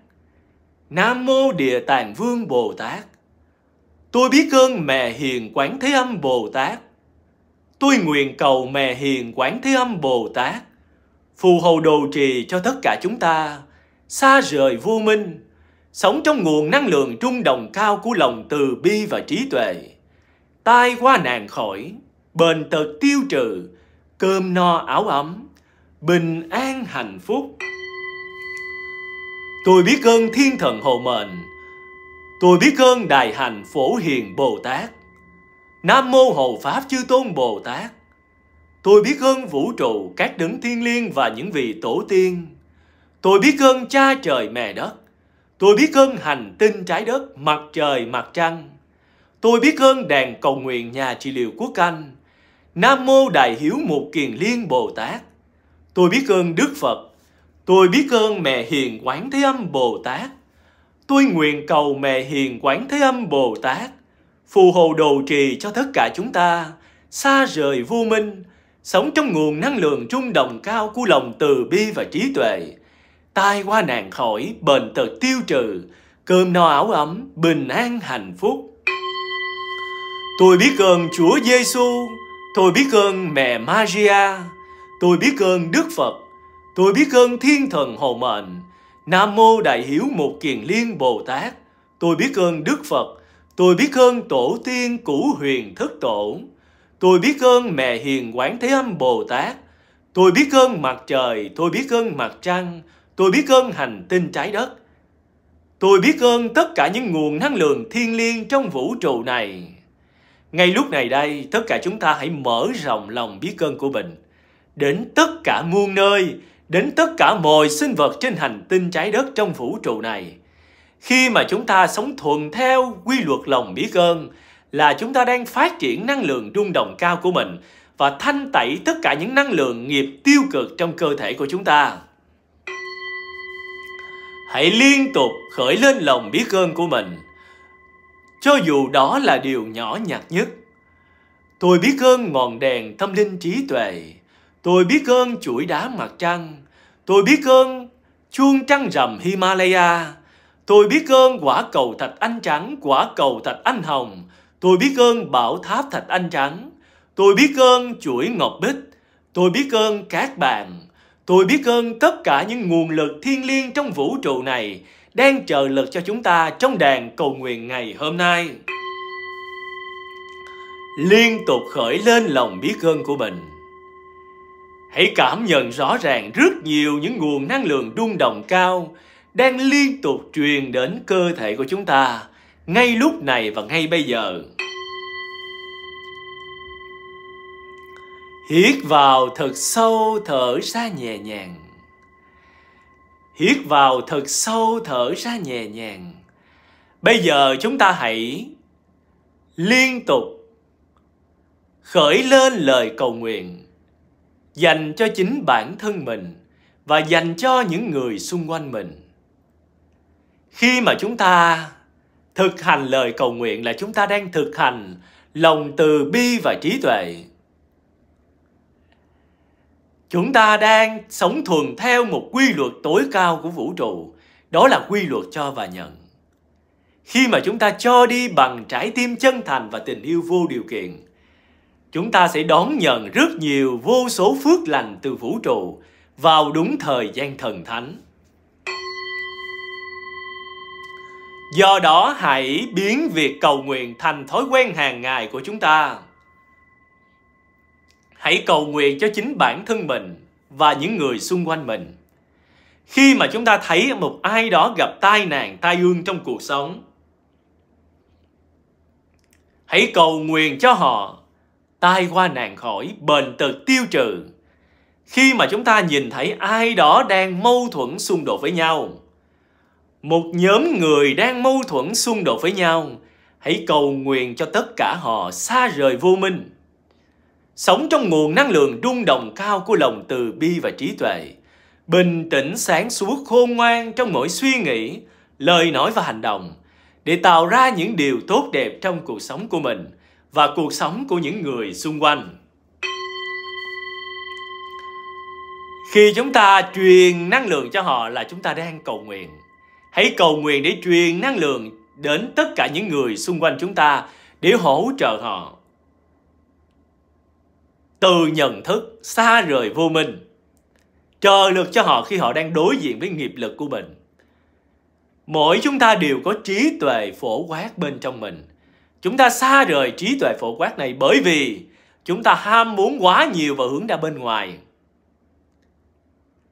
Nam Mô Địa Tạng Vương Bồ Tát. Tôi biết ơn mẹ hiền Quán Thế Âm Bồ Tát. Tôi nguyện cầu mẹ hiền Quán Thế Âm Bồ Tát phù hộ đồ trì cho tất cả chúng ta xa rời vô minh, sống trong nguồn năng lượng trung đồng cao của lòng từ bi và trí tuệ. Tai qua nạn khỏi, bền tật tiêu trừ, cơm no áo ấm, bình an hạnh phúc. Tôi biết ơn thiên thần hộ mệnh Tôi biết ơn Đại hành Phổ Hiền Bồ Tát, Nam Mô Hầu Pháp Chư Tôn Bồ Tát. Tôi biết ơn vũ trụ, các đấng thiên liêng và những vị tổ tiên. Tôi biết ơn cha trời mẹ đất. Tôi biết ơn hành tinh trái đất, mặt trời, mặt trăng. Tôi biết ơn đèn cầu nguyện nhà trị liệu quốc anh. Nam Mô Đại Hiếu Một Kiền Liên Bồ Tát. Tôi biết ơn Đức Phật. Tôi biết ơn mẹ hiền Quán Thế Âm Bồ Tát tôi nguyện cầu mẹ hiền quán thế âm Bồ Tát, phù hộ đồ trì cho tất cả chúng ta, xa rời vô minh, sống trong nguồn năng lượng trung đồng cao của lòng từ bi và trí tuệ, tai qua nạn khỏi, bệnh tật tiêu trừ, cơm no áo ấm, bình an hạnh phúc. Tôi biết ơn Chúa Giêsu, tôi biết ơn mẹ Maria, tôi biết ơn Đức Phật, tôi biết ơn Thiên Thần Hồ Mệnh, Nam Mô Đại Hiếu Một Kiền Liên Bồ Tát Tôi biết ơn Đức Phật Tôi biết ơn Tổ tiên Cũ Huyền Thất Tổ Tôi biết ơn Mẹ Hiền Quán Thế Âm Bồ Tát Tôi biết ơn mặt trời Tôi biết ơn mặt trăng Tôi biết ơn hành tinh trái đất Tôi biết ơn tất cả những nguồn năng lượng thiên liêng trong vũ trụ này. Ngay lúc này đây, tất cả chúng ta hãy mở rộng lòng biết ơn của mình đến tất cả muôn nơi đến tất cả mọi sinh vật trên hành tinh trái đất trong vũ trụ này. Khi mà chúng ta sống thuận theo quy luật lòng biết ơn là chúng ta đang phát triển năng lượng rung động cao của mình và thanh tẩy tất cả những năng lượng nghiệp tiêu cực trong cơ thể của chúng ta. Hãy liên tục khởi lên lòng biết ơn của mình, cho dù đó là điều nhỏ nhặt nhất. Tôi biết ơn ngọn đèn tâm linh trí tuệ Tôi biết ơn chuỗi đá mặt trăng. Tôi biết ơn chuông trăng rằm Himalaya. Tôi biết ơn quả cầu thạch anh trắng, quả cầu thạch anh hồng. Tôi biết ơn bảo tháp thạch anh trắng. Tôi biết ơn chuỗi ngọc bích. Tôi biết ơn các bạn. Tôi biết ơn tất cả những nguồn lực thiên liêng trong vũ trụ này đang chờ lực cho chúng ta trong đàn cầu nguyện ngày hôm nay. Liên tục khởi lên lòng biết ơn của mình. Hãy cảm nhận rõ ràng rất nhiều những nguồn năng lượng rung động cao đang liên tục truyền đến cơ thể của chúng ta ngay lúc này và ngay bây giờ. Hít vào thật sâu thở ra nhẹ nhàng. Hít vào thật sâu thở ra nhẹ nhàng. Bây giờ chúng ta hãy liên tục khởi lên lời cầu nguyện dành cho chính bản thân mình và dành cho những người xung quanh mình khi mà chúng ta thực hành lời cầu nguyện là chúng ta đang thực hành lòng từ bi và trí tuệ chúng ta đang sống thuần theo một quy luật tối cao của vũ trụ đó là quy luật cho và nhận khi mà chúng ta cho đi bằng trái tim chân thành và tình yêu vô điều kiện chúng ta sẽ đón nhận rất nhiều vô số phước lành từ vũ trụ vào đúng thời gian thần thánh. Do đó hãy biến việc cầu nguyện thành thói quen hàng ngày của chúng ta. Hãy cầu nguyện cho chính bản thân mình và những người xung quanh mình. Khi mà chúng ta thấy một ai đó gặp tai nạn, tai ương trong cuộc sống, hãy cầu nguyện cho họ tai qua nạn khỏi, bền tật tiêu trừ. Khi mà chúng ta nhìn thấy ai đó đang mâu thuẫn xung đột với nhau, một nhóm người đang mâu thuẫn xung đột với nhau, hãy cầu nguyện cho tất cả họ xa rời vô minh. Sống trong nguồn năng lượng rung động cao của lòng từ bi và trí tuệ, bình tĩnh sáng suốt khôn ngoan trong mỗi suy nghĩ, lời nói và hành động, để tạo ra những điều tốt đẹp trong cuộc sống của mình – và cuộc sống của những người xung quanh. Khi chúng ta truyền năng lượng cho họ là chúng ta đang cầu nguyện. Hãy cầu nguyện để truyền năng lượng đến tất cả những người xung quanh chúng ta để hỗ trợ họ. Từ nhận thức xa rời vô minh trợ lực cho họ khi họ đang đối diện với nghiệp lực của mình. Mỗi chúng ta đều có trí tuệ phổ quát bên trong mình. Chúng ta xa rời trí tuệ phổ quát này bởi vì chúng ta ham muốn quá nhiều và hướng ra bên ngoài.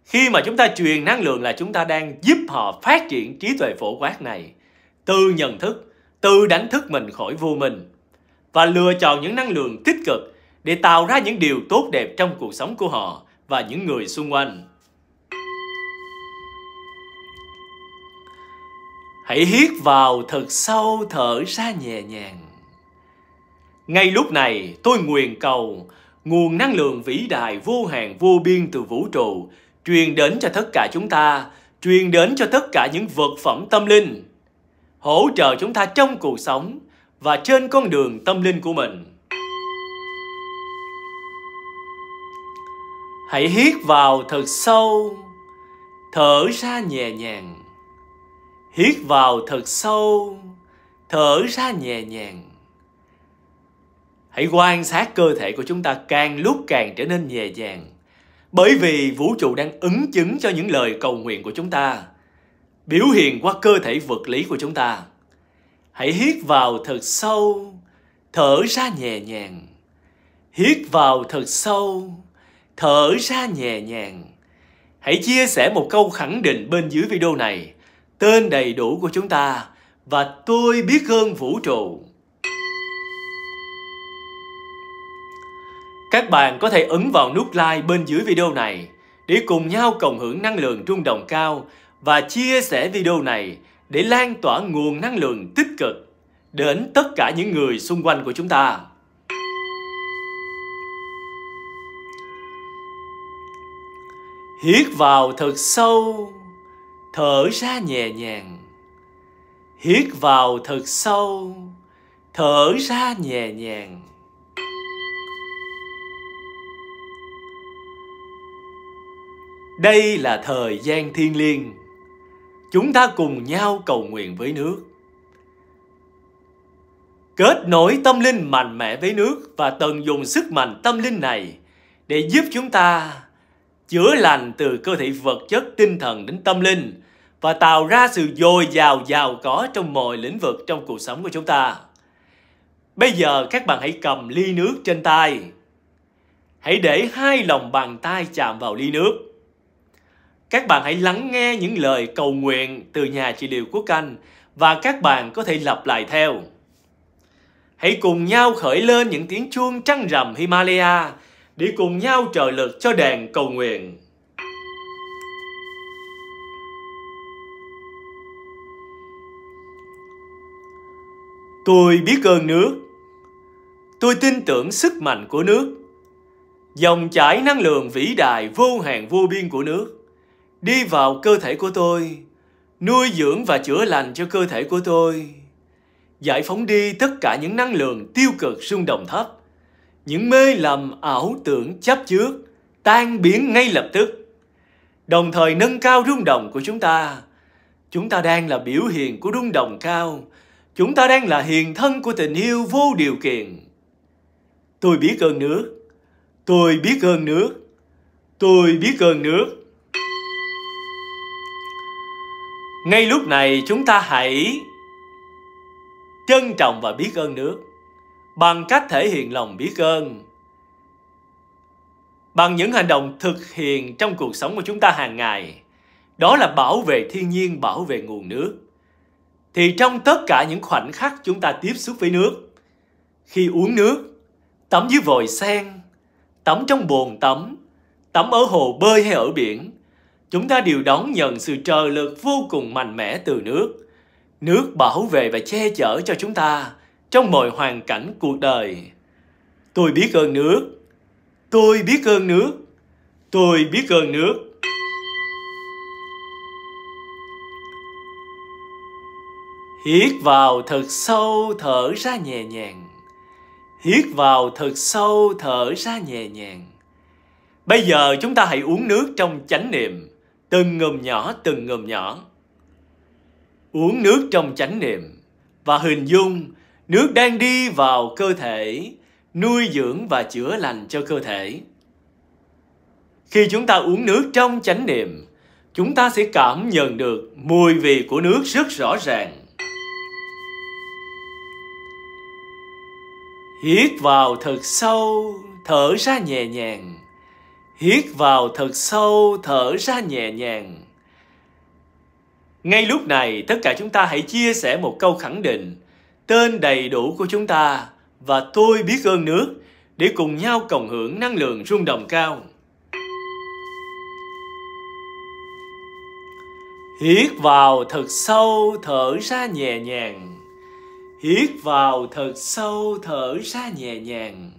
Khi mà chúng ta truyền năng lượng là chúng ta đang giúp họ phát triển trí tuệ phổ quát này từ nhận thức, từ đánh thức mình khỏi vô mình và lựa chọn những năng lượng tích cực để tạo ra những điều tốt đẹp trong cuộc sống của họ và những người xung quanh. Hãy hít vào thật sâu thở ra nhẹ nhàng. Ngay lúc này, tôi nguyện cầu nguồn năng lượng vĩ đại vô hạn vô biên từ vũ trụ truyền đến cho tất cả chúng ta, truyền đến cho tất cả những vật phẩm tâm linh, hỗ trợ chúng ta trong cuộc sống và trên con đường tâm linh của mình. Hãy hít vào thật sâu, thở ra nhẹ nhàng. Hít vào thật sâu, thở ra nhẹ nhàng. Hãy quan sát cơ thể của chúng ta càng lúc càng trở nên nhẹ nhàng. Bởi vì vũ trụ đang ứng chứng cho những lời cầu nguyện của chúng ta, biểu hiện qua cơ thể vật lý của chúng ta. Hãy hít vào thật sâu, thở ra nhẹ nhàng. Hít vào thật sâu, thở ra nhẹ nhàng. Hãy chia sẻ một câu khẳng định bên dưới video này tên đầy đủ của chúng ta và tôi biết hơn vũ trụ. Các bạn có thể ấn vào nút like bên dưới video này để cùng nhau cộng hưởng năng lượng trung đồng cao và chia sẻ video này để lan tỏa nguồn năng lượng tích cực đến tất cả những người xung quanh của chúng ta. Hít vào thật sâu thở ra nhẹ nhàng hít vào thật sâu thở ra nhẹ nhàng đây là thời gian thiên liêng chúng ta cùng nhau cầu nguyện với nước kết nối tâm linh mạnh mẽ với nước và tận dụng sức mạnh tâm linh này để giúp chúng ta chữa lành từ cơ thể vật chất, tinh thần đến tâm linh và tạo ra sự dồi dào giàu có trong mọi lĩnh vực trong cuộc sống của chúng ta. Bây giờ các bạn hãy cầm ly nước trên tay. Hãy để hai lòng bàn tay chạm vào ly nước. Các bạn hãy lắng nghe những lời cầu nguyện từ nhà trị liệu quốc canh và các bạn có thể lặp lại theo. Hãy cùng nhau khởi lên những tiếng chuông trăng rằm Himalaya đi cùng nhau trợ lực cho đàn cầu nguyện. Tôi biết ơn nước. Tôi tin tưởng sức mạnh của nước. Dòng chảy năng lượng vĩ đại vô hạn vô biên của nước đi vào cơ thể của tôi, nuôi dưỡng và chữa lành cho cơ thể của tôi. Giải phóng đi tất cả những năng lượng tiêu cực rung động thấp những mê lầm ảo tưởng chấp trước tan biến ngay lập tức đồng thời nâng cao rung động của chúng ta chúng ta đang là biểu hiện của rung động cao chúng ta đang là hiền thân của tình yêu vô điều kiện tôi biết ơn nước tôi biết ơn nước tôi biết ơn nước ngay lúc này chúng ta hãy trân trọng và biết ơn nước bằng cách thể hiện lòng biết ơn bằng những hành động thực hiện trong cuộc sống của chúng ta hàng ngày đó là bảo vệ thiên nhiên bảo vệ nguồn nước thì trong tất cả những khoảnh khắc chúng ta tiếp xúc với nước khi uống nước tắm dưới vòi sen tắm trong bồn tắm tắm ở hồ bơi hay ở biển chúng ta đều đón nhận sự trợ lực vô cùng mạnh mẽ từ nước nước bảo vệ và che chở cho chúng ta trong mọi hoàn cảnh cuộc đời. Tôi biết ơn nước, tôi biết ơn nước, tôi biết ơn nước. Hít vào thật sâu thở ra nhẹ nhàng. Hít vào thật sâu thở ra nhẹ nhàng. Bây giờ chúng ta hãy uống nước trong chánh niệm, từng ngụm nhỏ từng ngụm nhỏ. Uống nước trong chánh niệm và hình dung Nước đang đi vào cơ thể, nuôi dưỡng và chữa lành cho cơ thể. Khi chúng ta uống nước trong chánh niệm, chúng ta sẽ cảm nhận được mùi vị của nước rất rõ ràng. Hít vào thật sâu, thở ra nhẹ nhàng. Hít vào thật sâu, thở ra nhẹ nhàng. Ngay lúc này, tất cả chúng ta hãy chia sẻ một câu khẳng định tên đầy đủ của chúng ta và tôi biết ơn nước để cùng nhau cộng hưởng năng lượng rung động cao. Hít vào thật sâu, thở ra nhẹ nhàng. Hít vào thật sâu, thở ra nhẹ nhàng.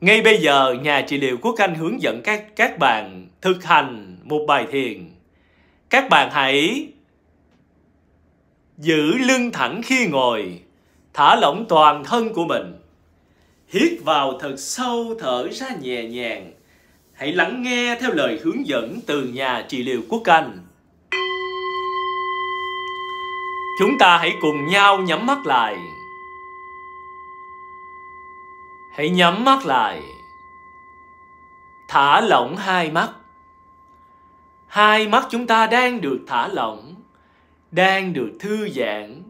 Ngay bây giờ, nhà trị liệu Quốc Anh hướng dẫn các các bạn thực hành một bài thiền. Các bạn hãy Giữ lưng thẳng khi ngồi, thả lỏng toàn thân của mình. Hít vào thật sâu, thở ra nhẹ nhàng. Hãy lắng nghe theo lời hướng dẫn từ nhà trị liệu Quốc Anh. Chúng ta hãy cùng nhau nhắm mắt lại. Hãy nhắm mắt lại. Thả lỏng hai mắt. Hai mắt chúng ta đang được thả lỏng đang được thư giãn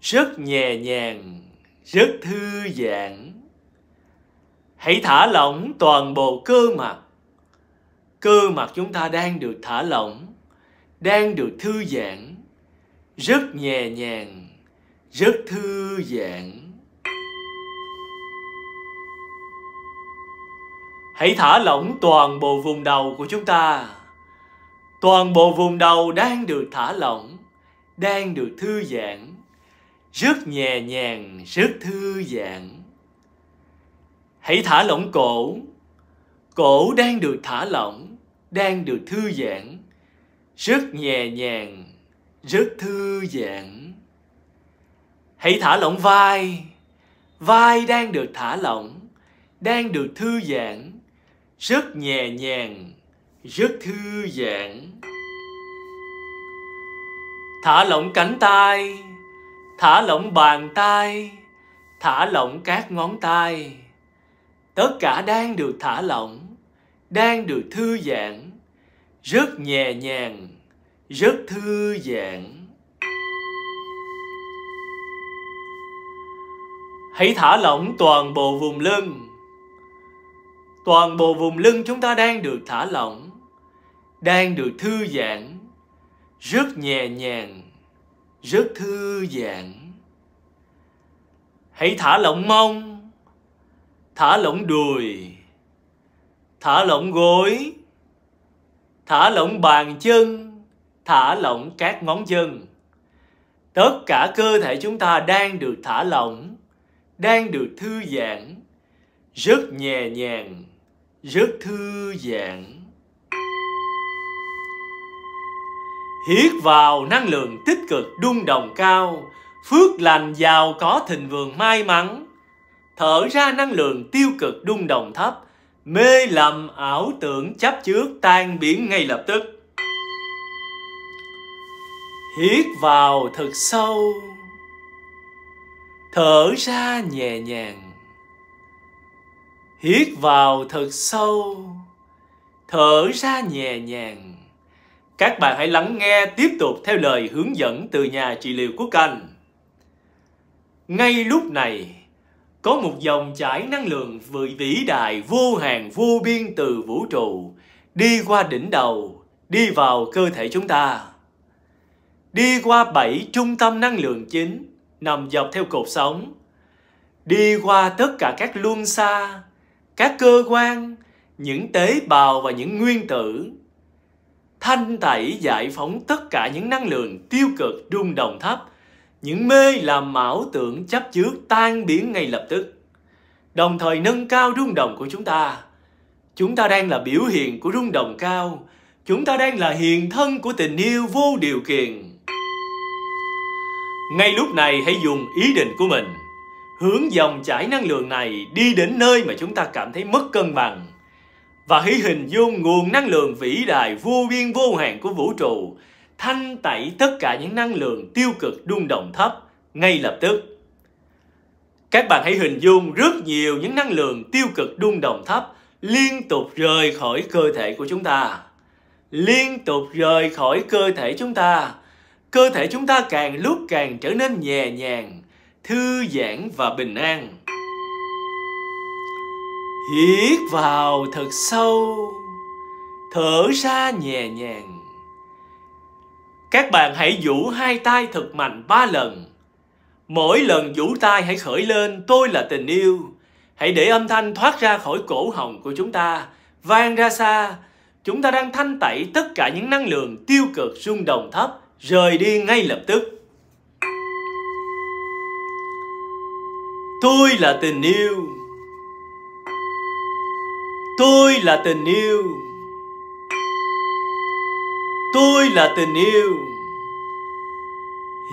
rất nhẹ nhàng rất thư giãn hãy thả lỏng toàn bộ cơ mặt cơ mặt chúng ta đang được thả lỏng đang được thư giãn rất nhẹ nhàng rất thư giãn hãy thả lỏng toàn bộ vùng đầu của chúng ta toàn bộ vùng đầu đang được thả lỏng đang được thư giãn rất nhẹ nhàng rất thư giãn hãy thả lỏng cổ cổ đang được thả lỏng đang được thư giãn rất nhẹ nhàng rất thư giãn hãy thả lỏng vai vai đang được thả lỏng đang được thư giãn rất nhẹ nhàng rất thư giãn thả lỏng cánh tay thả lỏng bàn tay thả lỏng các ngón tay tất cả đang được thả lỏng đang được thư giãn rất nhẹ nhàng rất thư giãn hãy thả lỏng toàn bộ vùng lưng toàn bộ vùng lưng chúng ta đang được thả lỏng đang được thư giãn rất nhẹ nhàng rất thư giãn hãy thả lỏng mông thả lỏng đùi thả lỏng gối thả lỏng bàn chân thả lỏng các ngón chân tất cả cơ thể chúng ta đang được thả lỏng đang được thư giãn rất nhẹ nhàng rất thư giãn Hít vào năng lượng tích cực đung đồng cao, phước lành giàu có thịnh vượng may mắn. Thở ra năng lượng tiêu cực đung đồng thấp, mê lầm ảo tưởng chấp trước tan biến ngay lập tức. Hít vào thật sâu, thở ra nhẹ nhàng. Hít vào thật sâu, thở ra nhẹ nhàng các bạn hãy lắng nghe tiếp tục theo lời hướng dẫn từ nhà trị liệu của Canh. Ngay lúc này, có một dòng chảy năng lượng vĩ đại vô hạn vô biên từ vũ trụ đi qua đỉnh đầu, đi vào cơ thể chúng ta. Đi qua bảy trung tâm năng lượng chính nằm dọc theo cột sống. Đi qua tất cả các luân xa, các cơ quan, những tế bào và những nguyên tử thanh tẩy giải phóng tất cả những năng lượng tiêu cực rung động thấp, những mê làm mão tưởng chấp trước tan biến ngay lập tức. Đồng thời nâng cao rung động của chúng ta. Chúng ta đang là biểu hiện của rung động cao, chúng ta đang là hiền thân của tình yêu vô điều kiện. Ngay lúc này hãy dùng ý định của mình, hướng dòng chảy năng lượng này đi đến nơi mà chúng ta cảm thấy mất cân bằng và hãy hình dung nguồn năng lượng vĩ đại vô biên vô hạn của vũ trụ, thanh tẩy tất cả những năng lượng tiêu cực đung động thấp ngay lập tức. Các bạn hãy hình dung rất nhiều những năng lượng tiêu cực đung động thấp liên tục rời khỏi cơ thể của chúng ta. Liên tục rời khỏi cơ thể chúng ta. Cơ thể chúng ta càng lúc càng trở nên nhẹ nhàng, thư giãn và bình an. Hít vào thật sâu Thở ra nhẹ nhàng Các bạn hãy vũ hai tay thật mạnh ba lần Mỗi lần vũ tay hãy khởi lên tôi là tình yêu Hãy để âm thanh thoát ra khỏi cổ họng của chúng ta Vang ra xa Chúng ta đang thanh tẩy tất cả những năng lượng tiêu cực rung động thấp Rời đi ngay lập tức Tôi là tình yêu Tôi là tình yêu Tôi là tình yêu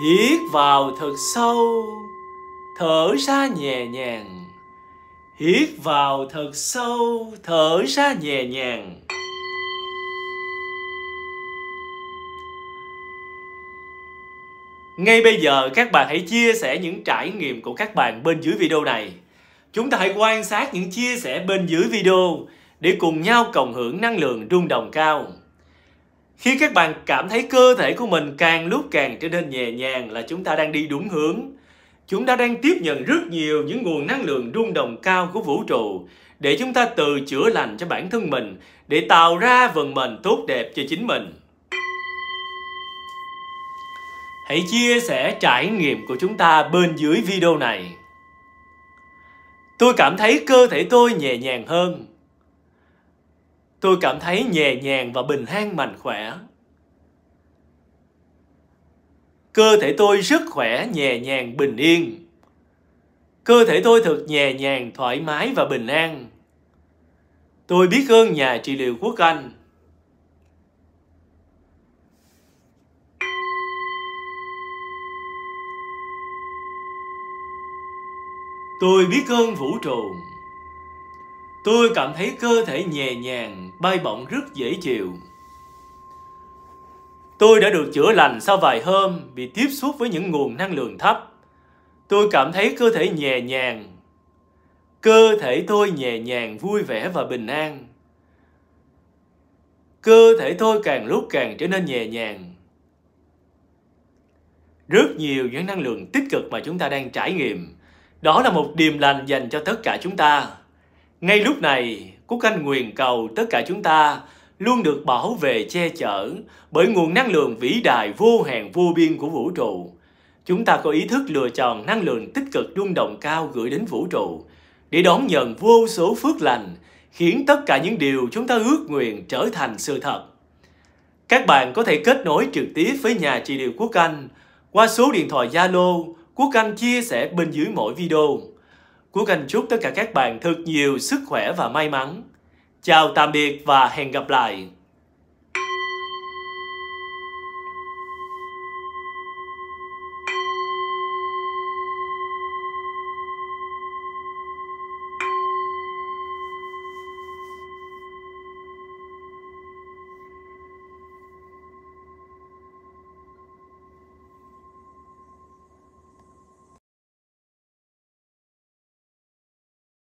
Hít vào thật sâu Thở ra nhẹ nhàng Hít vào thật sâu Thở ra nhẹ nhàng Ngay bây giờ các bạn hãy chia sẻ những trải nghiệm của các bạn bên dưới video này Chúng ta hãy quan sát những chia sẻ bên dưới video để cùng nhau cộng hưởng năng lượng rung động cao. Khi các bạn cảm thấy cơ thể của mình càng lúc càng trở nên nhẹ nhàng là chúng ta đang đi đúng hướng. Chúng ta đang tiếp nhận rất nhiều những nguồn năng lượng rung động cao của vũ trụ để chúng ta tự chữa lành cho bản thân mình, để tạo ra vận mệnh tốt đẹp cho chính mình. Hãy chia sẻ trải nghiệm của chúng ta bên dưới video này tôi cảm thấy cơ thể tôi nhẹ nhàng hơn tôi cảm thấy nhẹ nhàng và bình an mạnh khỏe cơ thể tôi rất khỏe nhẹ nhàng bình yên cơ thể tôi thật nhẹ nhàng thoải mái và bình an tôi biết ơn nhà trị liệu quốc anh Tôi biết ơn vũ trụ. Tôi cảm thấy cơ thể nhẹ nhàng, bay bổng rất dễ chịu. Tôi đã được chữa lành sau vài hôm bị tiếp xúc với những nguồn năng lượng thấp. Tôi cảm thấy cơ thể nhẹ nhàng. Cơ thể tôi nhẹ nhàng, vui vẻ và bình an. Cơ thể tôi càng lúc càng trở nên nhẹ nhàng. Rất nhiều những năng lượng tích cực mà chúng ta đang trải nghiệm đó là một điềm lành dành cho tất cả chúng ta. Ngay lúc này, Quốc Anh nguyện cầu tất cả chúng ta luôn được bảo vệ che chở bởi nguồn năng lượng vĩ đại vô hạn vô biên của vũ trụ. Chúng ta có ý thức lựa chọn năng lượng tích cực rung động cao gửi đến vũ trụ để đón nhận vô số phước lành, khiến tất cả những điều chúng ta ước nguyện trở thành sự thật. Các bạn có thể kết nối trực tiếp với nhà trị liệu Quốc Anh qua số điện thoại Zalo Quốc Anh chia sẻ bên dưới mỗi video. Quốc Anh chúc tất cả các bạn thật nhiều sức khỏe và may mắn. Chào tạm biệt và hẹn gặp lại!